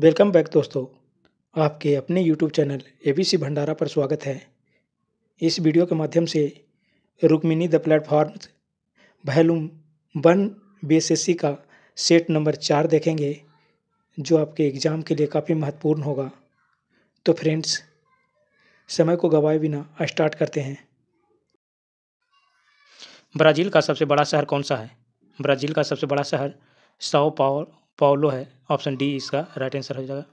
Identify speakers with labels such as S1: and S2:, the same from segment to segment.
S1: welcome back दोस्तों आपके अपने यूट्यूब चैनल ए भंडारा पर स्वागत है इस वीडियो के माध्यम से Rukmini the platform volume one B का सेट नंबर चार देखेंगे जो आपके एग्ज़ाम के लिए काफ़ी महत्वपूर्ण होगा तो फ्रेंड्स समय को गवाए बिना स्टार्ट करते हैं ब्राज़ील का सबसे बड़ा शहर कौन सा है ब्राज़ील का सबसे बड़ा शहर साओ पाओ पाओलो है ऑप्शन डी इसका राइट आंसर हो जाएगा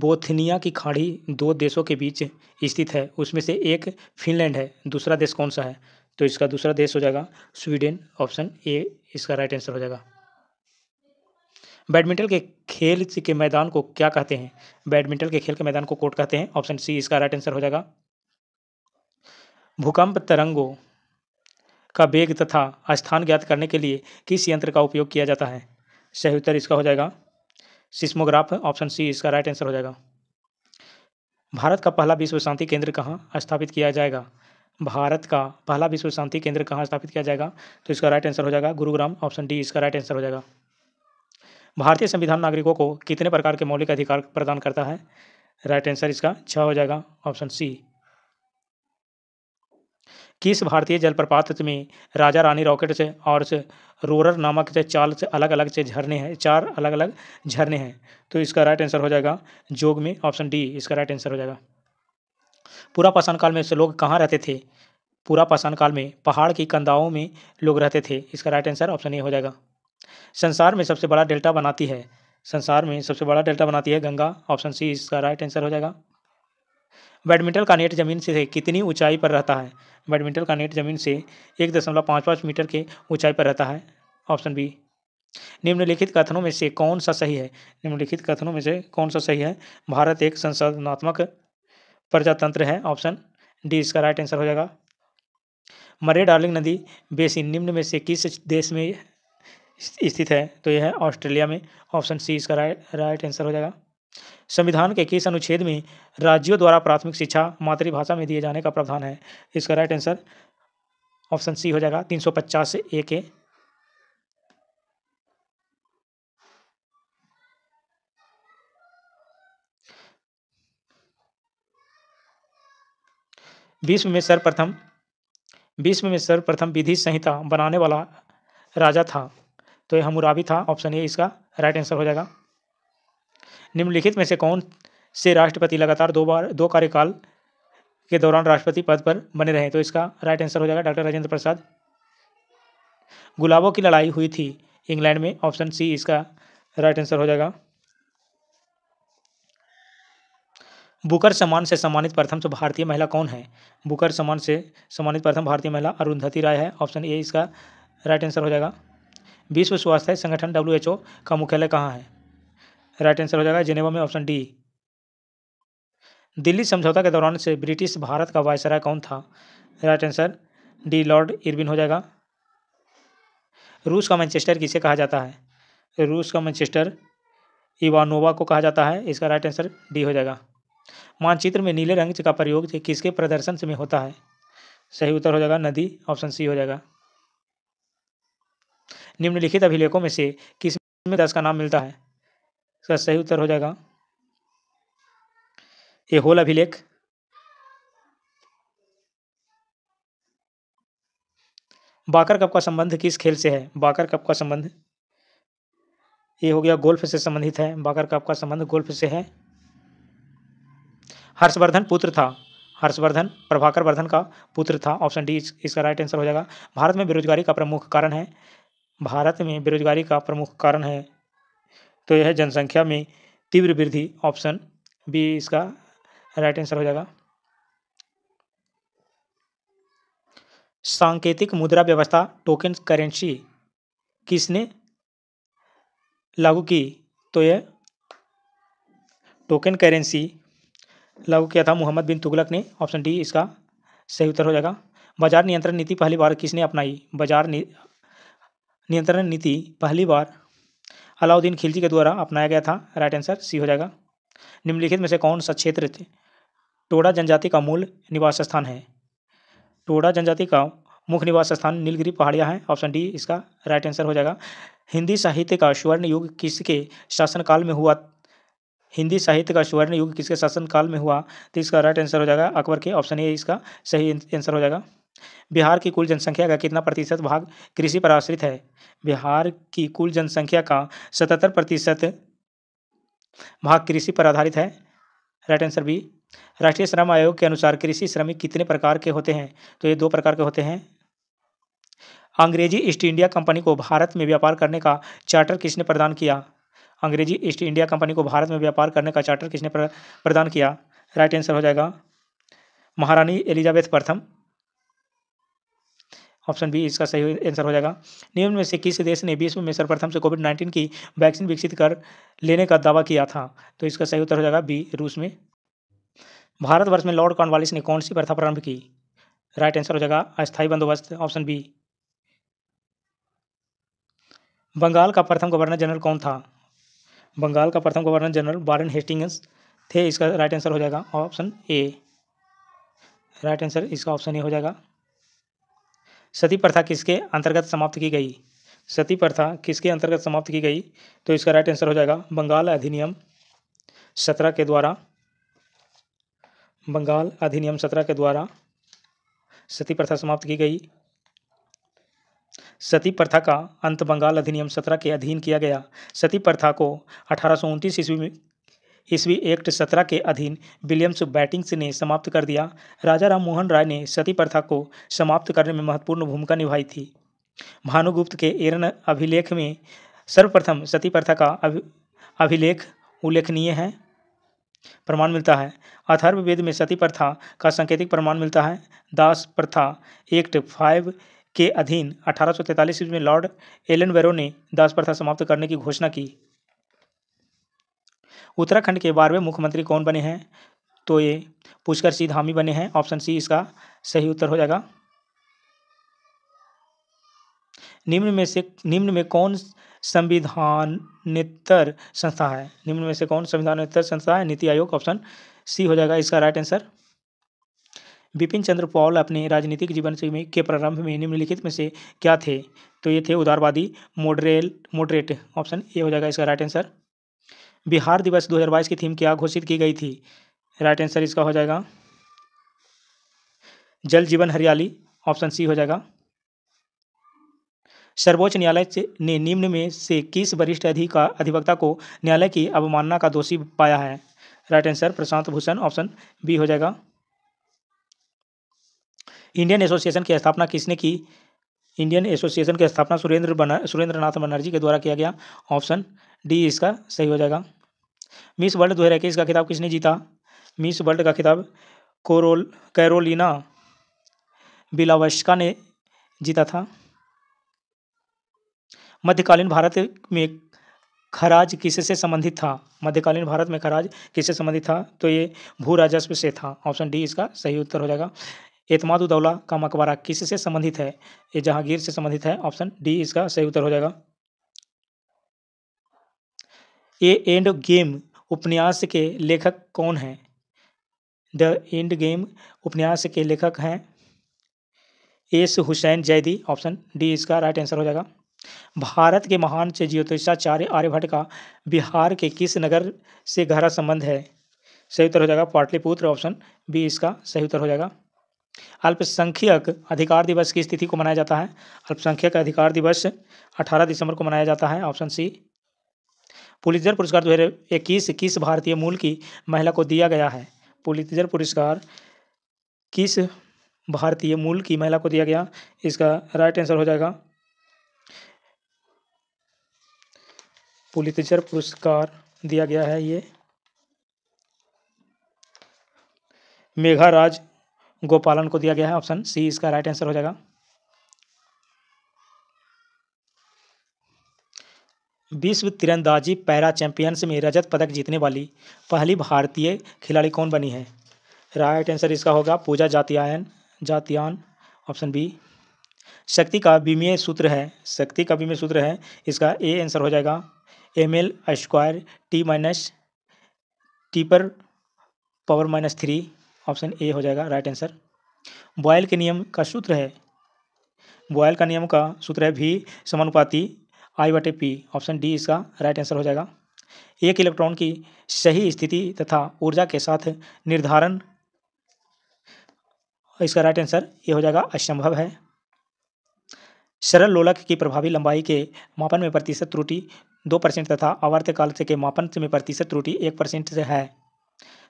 S1: बोथनिया की खाड़ी दो देशों के बीच स्थित है उसमें से एक फिनलैंड है दूसरा देश कौन सा है तो इसका दूसरा देश हो जाएगा स्वीडन ऑप्शन ए इसका राइट आंसर हो जाएगा बैडमिंटन के खेल के मैदान को क्या कहते हैं बैडमिंटन के खेल के मैदान को कोर्ट कहते हैं ऑप्शन सी इसका राइट आंसर हो जाएगा भूकंप तरंगों का वेग तथा स्थान ज्ञात करने के लिए किस यंत्र का उपयोग किया जाता है सही उत्तर इसका हो जाएगा सिस्मोग्राफ ऑप्शन सी इसका राइट आंसर हो जाएगा भारत का पहला विश्व शांति केंद्र कहाँ स्थापित किया जाएगा भारत का पहला विश्व शांति केंद्र कहाँ स्थापित किया जाएगा तो इसका राइट आंसर हो जाएगा गुरुग्राम ऑप्शन डी इसका राइट आंसर हो जाएगा भारतीय संविधान नागरिकों को कितने प्रकार के मौलिक अधिकार प्रदान करता है राइट आंसर इसका छः हो जाएगा ऑप्शन सी किस भारतीय जलप्रपात में राजा रानी रॉकेट से और से रोरर नामक से चार से अलग अलग से झरने हैं चार अलग अलग झरने हैं तो इसका राइट आंसर हो जाएगा जोग में ऑप्शन डी इसका राइट आंसर हो जाएगा पूरा पाषाण काल में से लोग कहाँ रहते थे पूरा पाषाण काल में पहाड़ की कंदाओं में लोग रहते थे इसका राइट आंसर ऑप्शन ए हो जाएगा संसार में सबसे बड़ा डेल्टा बनाती है संसार में सबसे बड़ा डेल्टा बनाती है गंगा ऑप्शन सी इसका राइट आंसर हो जाएगा बैडमिंटन का नेट जमीन से कितनी ऊंचाई पर रहता है बैडमिंटन का नेट जमीन से एक दशमलव पाँच पाँच मीटर के ऊंचाई पर रहता है ऑप्शन बी निम्नलिखित कथनों में से कौन सा सही है निम्नलिखित कथनों में से कौन सा सही है भारत एक संसदनात्मक प्रजातंत्र है ऑप्शन डी इसका राइट आंसर हो जाएगा मरे डार्लिंग नदी बेसिन निम्न में से किस देश में स्थित है तो यह है ऑस्ट्रेलिया में ऑप्शन सी इसका राइट राइट आंसर हो जाएगा संविधान के किस अनुच्छेद में राज्यों द्वारा प्राथमिक शिक्षा मातृभाषा में दिए जाने का प्रावधान है इसका राइट आंसर ऑप्शन सी हो जाएगा तीन सौ पचास ए के विश्व में सर्वप्रथम विश्व में सर्वप्रथम विधि संहिता बनाने वाला राजा था तो यह हमुराबी था ऑप्शन ए इसका राइट आंसर हो जाएगा निम्नलिखित में से कौन से राष्ट्रपति लगातार दो बार दो कार्यकाल के दौरान राष्ट्रपति पद पर बने रहे तो इसका राइट आंसर हो जाएगा डॉक्टर राजेंद्र प्रसाद गुलाबों की लड़ाई हुई थी इंग्लैंड में ऑप्शन सी इसका राइट आंसर हो जाएगा बुकर सम्मान से सम्मानित प्रथम से भारतीय महिला कौन है बुकर सम्मान से सम्मानित प्रथम भारतीय महिला अरुंधति राय है ऑप्शन ए इसका राइट आंसर हो जाएगा विश्व स्वास्थ्य संगठन डब्ल्यू का मुख्यालय कहाँ है राइट आंसर हो जाएगा जिनेवा में ऑप्शन डी दिल्ली समझौता के दौरान से ब्रिटिश भारत का वायसराय कौन था right answer D Lord Irwin हो जाएगा रूस का मैनचेस्टर किसे कहा जाता है रूस का मैनचेस्टर इवानोवा को कहा जाता है इसका राइट आंसर डी हो जाएगा मानचित्र में नीले रंग का प्रयोग किसके प्रदर्शन से में होता है सही उत्तर हो जाएगा नदी ऑप्शन सी हो जाएगा निम्नलिखित अभिलेखों में से किस में दस का नाम मिलता है इसका सही उत्तर हो जाएगा ये होल अभिलेख बाकर कप का संबंध किस खेल से है बाकर कप का संबंध ये हो गया गोल्फ से संबंधित है बाकर कप का संबंध गोल्फ से है हर्षवर्धन पुत्र था हर्षवर्धन प्रभाकर वर्धन का पुत्र था ऑप्शन डी इसका राइट आंसर हो जाएगा भारत में बेरोजगारी का प्रमुख कारण है भारत में बेरोजगारी का प्रमुख कारण है तो यह जनसंख्या में तीव्र वृद्धि ऑप्शन बी इसका राइट आंसर हो जाएगा सांकेतिक मुद्रा व्यवस्था टोकन करेंसी किसने लागू की तो यह टोकन करेंसी लागू किया था मोहम्मद बिन तुगलक ने ऑप्शन डी इसका सही उत्तर हो जाएगा बाजार नियंत्रण नीति पहली बार किसने अपनाई बाजार नियंत्रण नीति पहली बार अलाउद्दीन खिलजी के द्वारा अपनाया गया था राइट आंसर सी हो जाएगा निम्नलिखित में से कौन सा क्षेत्र टोडा जनजाति का मूल निवास स्थान है टोडा जनजाति का मुख्य निवास स्थान नीलगिरी पहाड़ियाँ हैं ऑप्शन डी इसका राइट आंसर हो जाएगा हिंदी साहित्य का स्वर्ण युग किसके शासनकाल में हुआ हिंदी साहित्य का स्वर्ण युग किसके शासनकाल में हुआ तो इसका राइट आंसर हो जाएगा अकबर के ऑप्शन ए इसका सही आंसर हो जाएगा बिहार की कुल जनसंख्या का कितना प्रतिशत भाग कृषि पर आश्रित है बिहार की कुल जनसंख्या का सतहत्तर प्रतिशत भाग कृषि पर आधारित है राइट आंसर बी राष्ट्रीय श्रम आयोग के अनुसार कृषि श्रमिक कितने प्रकार के होते हैं तो ये दो प्रकार के होते हैं अंग्रेजी ईस्ट इंडिया कंपनी को भारत में व्यापार करने का चार्टर किसने प्रदान किया अंग्रेजी ईस्ट इंडिया कंपनी को भारत में व्यापार करने का चार्टर किसने प्रदान किया राइट आंसर हो जाएगा महारानी एलिजाबेथ प्रथम ऑप्शन बी इसका सही आंसर हो जाएगा निम्न में से किस देश ने विश्व में सर्वप्रथम से कोविड नाइन्टीन की वैक्सीन विकसित कर लेने का दावा किया था तो इसका सही उत्तर हो जाएगा बी रूस में भारतवर्ष में लॉर्ड कॉर्नवालिस ने कौन सी प्रथा प्रारंभ की राइट आंसर हो जाएगा अस्थायी बंदोबस्त ऑप्शन बी बंगाल का प्रथम गवर्नर जनरल कौन था बंगाल का प्रथम गवर्नर जनरल वारन हेस्टिंग्स थे इसका राइट आंसर हो जाएगा ऑप्शन ए राइट आंसर इसका ऑप्शन ए हो जाएगा सती प्रथा किसके अंतर्गत समाप्त की गई सती प्रथा किसके अंतर्गत समाप्त की गई तो इसका राइट आंसर हो जाएगा बंगाल अधिनियम सत्रह के द्वारा बंगाल अधिनियम सत्रह के द्वारा सती प्रथा समाप्त की गई सती प्रथा का अंत बंगाल अधिनियम सत्रह के अधीन किया गया सती प्रथा को अठारह सौ ईस्वी में ईस्वी एक्ट सत्रह के अधीन विलियम्स बैटिंग्स ने समाप्त कर दिया राजा राम मोहन राय ने सती प्रथा को समाप्त करने में महत्वपूर्ण भूमिका निभाई थी भानुगुप्त के एरन अभिलेख में सर्वप्रथम सती प्रथा का अभिलेख उल्लेखनीय है प्रमाण मिलता है अथर्व वेद में सती प्रथा का सांकेतिक प्रमाण मिलता है दास प्रथा एक्ट फाइव के अधीन अठारह ईस्वी में लॉर्ड एलन वेरो ने दास प्रथा समाप्त करने की घोषणा की उत्तराखंड के बारहवें मुख्यमंत्री कौन बने हैं तो ये पुष्कर सिंह धामी बने हैं ऑप्शन सी इसका सही उत्तर हो जाएगा निम्न में से निम्न में कौन संविधानेतर संस्था है निम्न में से कौन संविधान संस्था है नीति आयोग ऑप्शन सी हो जाएगा इसका राइट आंसर विपिन चंद्र पॉल अपने राजनीतिक जीवन से में के प्रारंभ में निम्नलिखित में से क्या थे तो ये थे उदारवादी मोडरेल मोडरेट ऑप्शन ए हो जाएगा इसका राइट आंसर बिहार दिवस 2022 की थीम क्या घोषित की गई थी राइट आंसर इसका हो जाएगा जल जीवन हरियाली ऑप्शन सी हो जाएगा सर्वोच्च न्यायालय ने निम्न में से किस वरिष्ठ अधिका अधिवक्ता को न्यायालय की अवमानना का दोषी पाया है right answer Prashant Bhushan option B हो जाएगा इंडियन एसोसिएशन की स्थापना किसने की इंडियन एसोसिएशन की स्थापना सुरेंद्र बना सुरेंद्र नाथ बनर्जी के द्वारा किया गया ऑप्शन डी इसका सही हो जाएगा मिस वर्ल्ड दो हज़ार का खिताब किसने जीता मिस वर्ल्ड का खिताब कोरोल कैरोलिना बिलावश्का ने जीता था मध्यकालीन भारत में खराज किससे संबंधित था मध्यकालीन भारत में खराज किससे संबंधित था तो ये भू राजस्व से था ऑप्शन डी इसका सही उत्तर हो जाएगा उदौला का मकबरा किससे संबंधित है ये जहांगीर से संबंधित है ऑप्शन डी इसका सही उत्तर हो जाएगा ए एंड गेम उपन्यास के लेखक कौन हैं द एंड गेम उपन्यास के लेखक हैं S Hussain Zaidi option D इसका राइट आंसर हो जाएगा भारत के महान से ज्योतिषाचार्य आर्यभट्ट का बिहार के किस नगर से गहरा संबंध है सही उत्तर हो जाएगा पाटलिपुत्र ऑप्शन बी इसका सही उत्तर हो जाएगा अल्पसंख्यक अधिकार दिवस की स्थिति को मनाया जाता है अल्पसंख्यक अधिकार दिवस 18 दिसंबर को मनाया जाता है ऑप्शन सी पुलिसजर पुरस्कार दो हजार इक्कीस किस भारतीय मूल की महिला को दिया गया है पुलिसजर पुरस्कार किस भारतीय मूल की महिला को दिया गया इसका राइट आंसर हो जाएगा पुलिसजर पुरस्कार दिया गया है ये मेघा राज गोपालन को दिया गया है ऑप्शन सी इसका राइट आंसर हो जाएगा विश्व तीरंदाजी पैरा चैंपियंस में रजत पदक जीतने वाली पहली भारतीय खिलाड़ी कौन बनी है राइट आंसर इसका होगा पूजा जातियान जातियान ऑप्शन बी शक्ति का विमीय सूत्र है शक्ति का विमीय सूत्र है इसका ए आंसर हो जाएगा M L square T minus T पर power minus three option A हो जाएगा राइट आंसर बॉयल के नियम का सूत्र है बॉयल का नियम का सूत्र है भी समानुपाती आई वटे पी ऑप्शन डी इसका राइट आंसर हो जाएगा एक इलेक्ट्रॉन की सही स्थिति तथा ऊर्जा के साथ निर्धारण इसका राइट आंसर ये हो जाएगा असंभव है सरल लोलक की प्रभावी लंबाई के मापन में प्रतिशत त्रुटि दो परसेंट तथा आवर्त काल के मापन में प्रतिशत त्रुटि एक परसेंट से है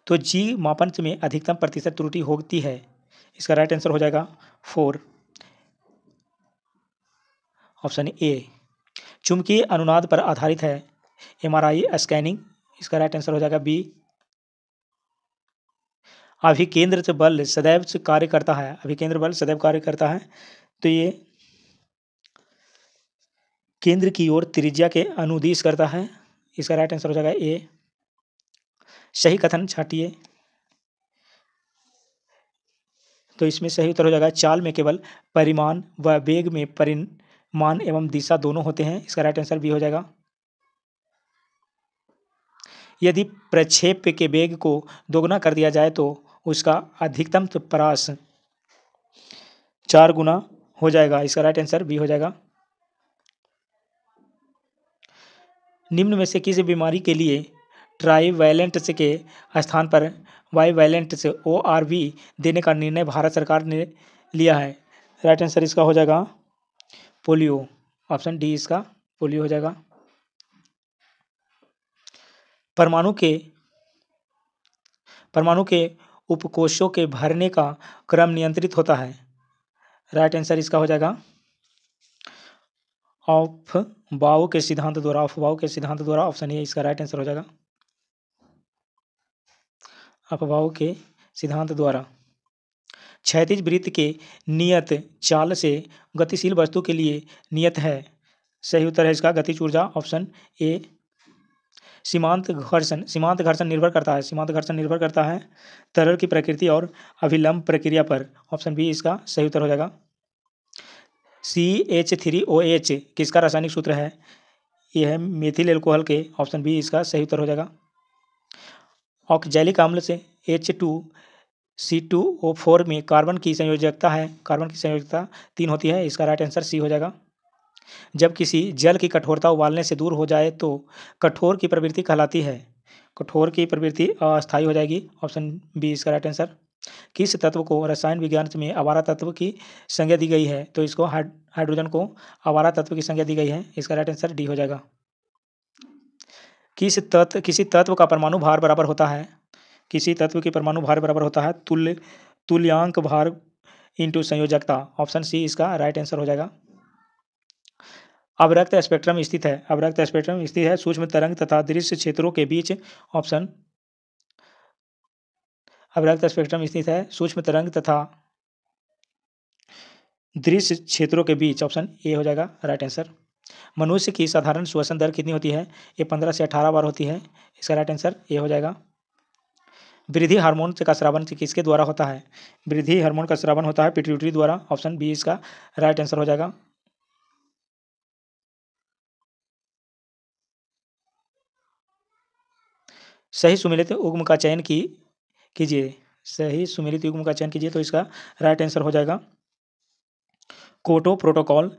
S1: तो जी मापन में अधिकतम प्रतिशत त्रुटि होती है इसका राइट आंसर हो जाएगा फोर ऑप्शन ए चुंबकीय अनुनाद पर आधारित है एमआरआई स्कैनिंग इसका राइट आंसर हो जाएगा बी अभिकेंद्रित बल सदैव कार्य करता है अभिकेंद्र बल सदैव कार्य करता है तो ये केंद्र की ओर त्रिज्या के अनुदिश करता है इसका राइट आंसर हो जाएगा ए सही कथन छाटिए तो इसमें सही उत्तर हो जाएगा चाल में केवल परिमाण व वेग में परिमाण एवं दिशा दोनों होते हैं इसका राइट आंसर भी हो जाएगा यदि प्रक्षेप के वेग को दोगुना कर दिया जाए तो उसका अधिकतम तो परास चार गुना हो जाएगा इसका राइट आंसर भी हो जाएगा निम्न में से किस बीमारी के लिए वैलेंट के स्थान पर वाई से ओ आर वी देने का निर्णय भारत सरकार ने लिया है राइट आंसर इसका हो जाएगा पोलियो ऑप्शन डी इसका पोलियो हो जाएगा परमाणु के परमाणु के उपकोषों के भरने का क्रम नियंत्रित होता है राइट आंसर इसका हो जाएगा ऑफ बाओ के सिद्धांत द्वारा ऑफ बाओ के सिद्धांत द्वारा ऑप्शन ए इसका राइट आंसर हो जाएगा अपवाह के सिद्धांत द्वारा क्षैतिज वृत्त के नियत चाल से गतिशील वस्तु के लिए नियत है सही उत्तर है इसका गतिज ऊर्जा ऑप्शन ए सीमांत घर्षण सीमांत घर्षण निर्भर करता है सीमांत घर्षण निर्भर करता है तरल की प्रकृति और अभिलंब प्रक्रिया पर ऑप्शन बी इसका सही उत्तर हो जाएगा C H three O H किसका रासायनिक सूत्र है यह है मेथिल एल्कोहल के ऑप्शन बी इसका सही उत्तर हो जाएगा ऑक्जैलिक अम्ल से H two C two O four में कार्बन की संयोजकता है कार्बन की संयोजकता तीन होती है इसका राइट आंसर सी हो जाएगा जब किसी जल की कठोरता उबालने से दूर हो जाए तो कठोर की प्रवृत्ति कहलाती है कठोर की प्रवृत्ति अस्थायी हो जाएगी ऑप्शन बी इसका राइट आंसर किस तत्व को रसायन विज्ञान में आवारा तत्व की संज्ञा दी गई है तो इसको हाइड्रोजन को आवारा तत्व की संज्ञा दी गई है इसका राइट आंसर डी हो जाएगा किस तत्व किसी तत्व का परमाणु भार बराबर होता है किसी तत्व के परमाणु भार बराबर होता है तुल्य तुल्यांक भार इंटू संयोजकता ऑप्शन सी इसका राइट आंसर हो जाएगा अवरक्त स्पेक्ट्रम स्थित है अवरक्त स्पेक्ट्रम स्थित है सूक्ष्म तरंग तथा दृश्य क्षेत्रों के बीच ऑप्शन अवरक्त स्पेक्ट्रम स्थित है सूक्ष्म तरंग तथा दृश्य क्षेत्रों के बीच ऑप्शन ए हो जाएगा राइट आंसर मनुष्य की साधारण श्वसन दर कितनी होती है ये पंद्रह से अठारह बार होती है इसका राइट आंसर ये हो जाएगा वृद्धि हार्मोन का श्रावण किसके द्वारा होता है वृद्धि हार्मोन का श्रावण होता है पिट्यूटरी द्वारा ऑप्शन बी इसका राइट आंसर हो जाएगा सही सुमिलित उग्म का चयन की कीजिए सही सुमिलित उग्म का चयन कीजिए तो इसका राइट आंसर हो जाएगा कोटो प्रोटोकॉल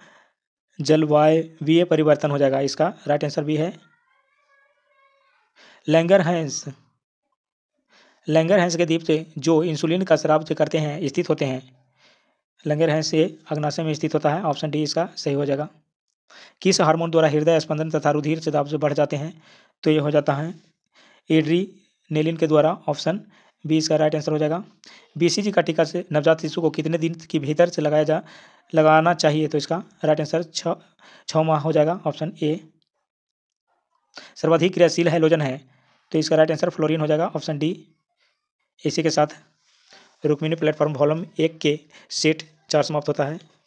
S1: जलवायवीय परिवर्तन हो जाएगा इसका राइट आंसर भी है लैंगर हैंस लैंगर हैंस के द्वीप से जो इंसुलिन का शराब करते हैं स्थित होते हैं लंगर हैंस से अग्नाशय में स्थित होता है ऑप्शन डी इसका सही हो जाएगा किस हार्मोन द्वारा हृदय स्पंदन तथा रुधिर चेताव से बढ़ जाते हैं तो ये हो जाता है एड्री नेलिन के द्वारा ऑप्शन बी इसका राइट आंसर हो जाएगा बीसीजी का टीका से नवजात शिशु को कितने दिन के भीतर से लगाया जा लगाना चाहिए तो इसका राइट आंसर छ छवा हो जाएगा ऑप्शन ए सर्वाधिक क्रियाशील हाइलोजन है तो इसका राइट आंसर फ्लोरिन हो जाएगा ऑप्शन डी इसी के साथ रुक्मिनी प्लेटफॉर्म वॉलम एक के सेट चार समाप्त होता है